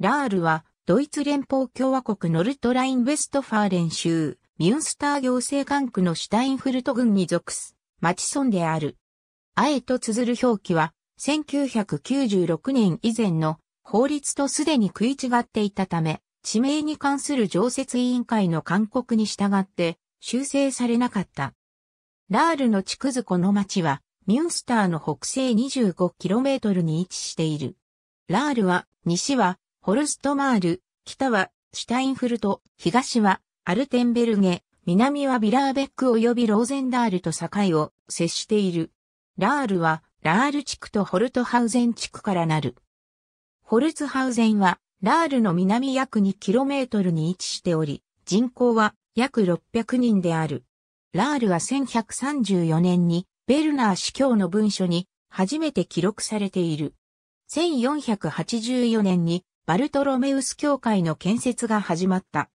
ラールは、ドイツ連邦共和国ノルトライン・ウェストファーレン州、ミュンスター行政管区のシュタインフルト郡に属す、町村である。あえと綴る表記は、1996年以前の法律とすでに食い違っていたため、地名に関する常設委員会の勧告に従って修正されなかった。ラールの地区図この町は、ミュンスターの北西 25km に位置している。ラールは、西はホルストマール、北はシュタインフルト、東はアルテンベルゲ、南はビラーベック及びローゼンダールと境を接している。ラールはラール地区とホルトハウゼン地区からなる。ホルツハウゼンはラールの南約 2km に位置しており、人口は約600人である。ラールは1134年にベルナー司教の文書に初めて記録されている。1484年にバルトロメウス教会の建設が始まった。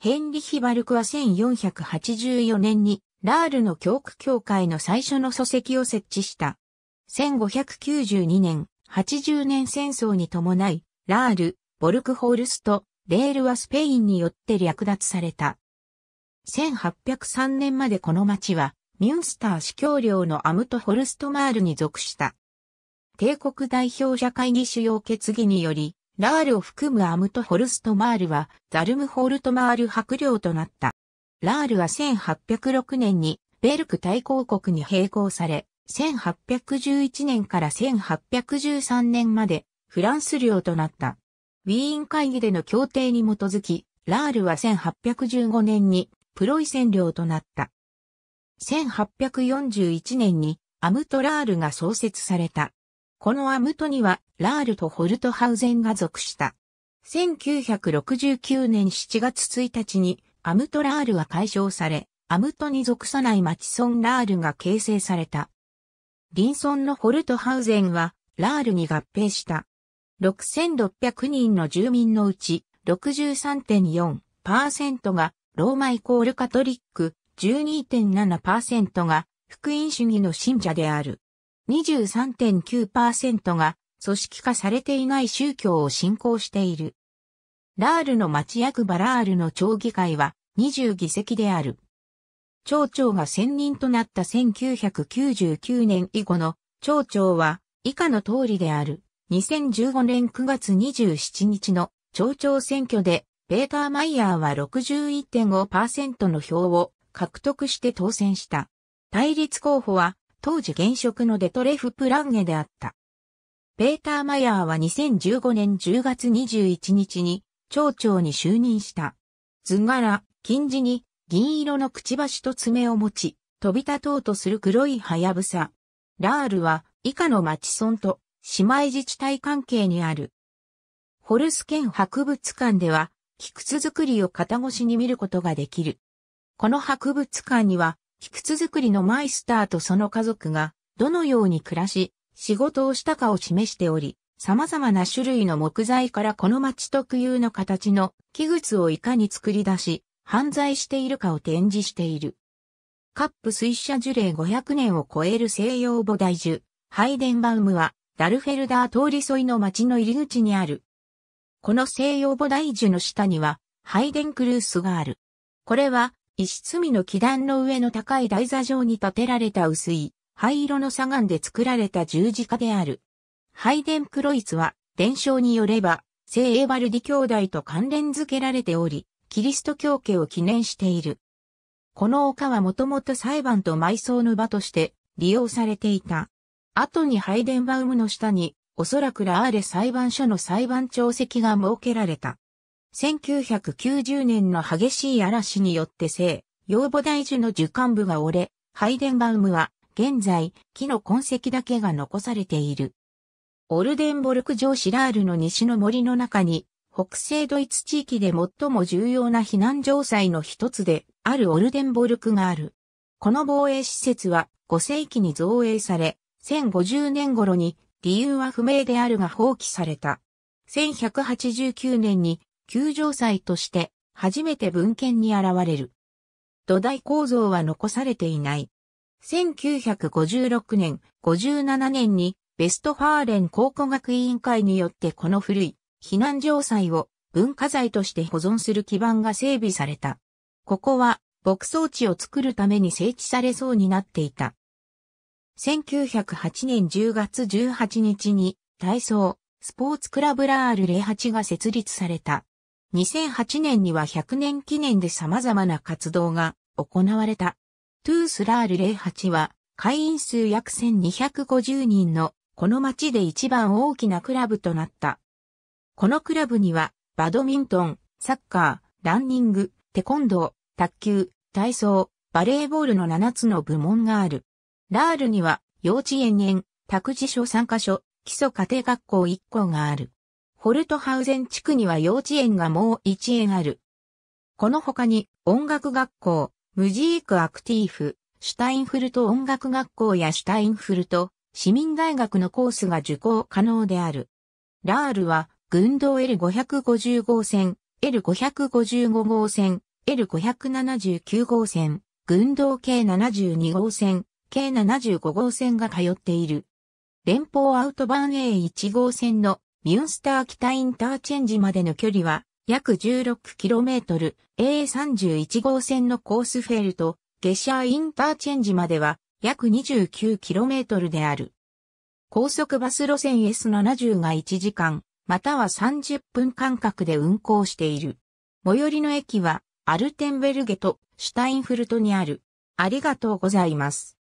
ヘンリヒ・バルクは1484年にラールの教区教会の最初の礎石を設置した。1592年、80年戦争に伴い、ラール、ボルクホールスト、レールはスペインによって略奪された。1803年までこの町は、ミュンスター司教領のアムトホルストマールに属した。帝国代表者会議主要決議により、ラールを含むアムトホルストマールはザルムホルトマール白領となった。ラールは1806年にベルク大公国に併合され、1811年から1813年までフランス領となった。ウィーン会議での協定に基づき、ラールは1815年にプロイセン領となった。1841年にアムトラールが創設された。このアムトにはラールとホルトハウゼンが属した。1969年7月1日にアムトラールは解消され、アムトに属さないマチソンラールが形成された。リンソンのホルトハウゼンはラールに合併した。6600人の住民のうち63.4%がローマイコールカトリック、12.7%が福音主義の信者である。23.9%が組織化されていない宗教を信仰している。ラールの町役場ラールの町議会は20議席である。町長が専任となった1999年以後の町長は以下の通りである。2015年9月27日の町長選挙でペーター・マイヤーは61.5%の票を獲得して当選した。対立候補は当時現職のデトレフ・プランゲであった。ペーター・マヤーは2015年10月21日に町長に就任した。図柄、金字に銀色のくちばしと爪を持ち、飛び立とうとする黒いハヤブサ。ラールは以下の町村と姉妹自治体関係にある。ホルス県博物館では、菊靴作りを肩越しに見ることができる。この博物館には、菊靴作りのマイスターとその家族が、どのように暮らし、仕事をしたかを示しており、様々な種類の木材からこの町特有の形の器物をいかに作り出し、犯罪しているかを展示している。カップ水車樹齢500年を超える西洋菩提樹、ハイデンバウムは、ダルフェルダー通り沿いの町の入り口にある。この西洋菩提樹の下には、ハイデンクルースがある。これは、石積みの基壇の上の高い台座上に建てられた薄い、灰色の砂岩で作られた十字架である。ハイデンクロイツは、伝承によれば、聖エヴァルディ兄弟と関連づけられており、キリスト教家を記念している。この丘はもともと裁判と埋葬の場として利用されていた。後にハイデンバウムの下に、おそらくラーレ裁判所の裁判長席が設けられた。1990年の激しい嵐によって聖、養母大樹の受幹部が折れ、ハイデンバウムは現在、木の痕跡だけが残されている。オルデンボルク城シラールの西の森の中に、北西ドイツ地域で最も重要な避難城塞の一つであるオルデンボルクがある。この防衛施設は5世紀に造営され、1050年頃に理由は不明であるが放棄された。1189年に旧城塞として初めて文献に現れる。土台構造は残されていない。1956年、57年にベストファーレン考古学委員会によってこの古い避難城塞を文化財として保存する基盤が整備された。ここは牧草地を作るために整地されそうになっていた。1908年10月18日に体操、スポーツクラブラール08が設立された。2008年には100年記念で様々な活動が行われた。トゥースラール08は会員数約1250人のこの町で一番大きなクラブとなった。このクラブにはバドミントン、サッカー、ランニング、テコンドー、卓球、体操、バレーボールの7つの部門がある。ラールには幼稚園園、託児所3カ所、基礎家庭学校1校がある。ホルトハウゼン地区には幼稚園がもう1園ある。この他に音楽学校、ムジークアクティーフ、シュタインフルト音楽学校やシュタインフルト市民大学のコースが受講可能である。ラールは、群道 L550 号線、L555 号線、L579 号線、群道 k 72号線、k 75号線が通っている。連邦アウトバーン A1 号線のミュンスター北インターチェンジまでの距離は約 16km、A31 号線のコースフェルト、下車インターチェンジまでは約 29km である。高速バス路線 S70 が1時間、または30分間隔で運行している。最寄りの駅は、アルテンベルゲとシュタインフルトにある。ありがとうございます。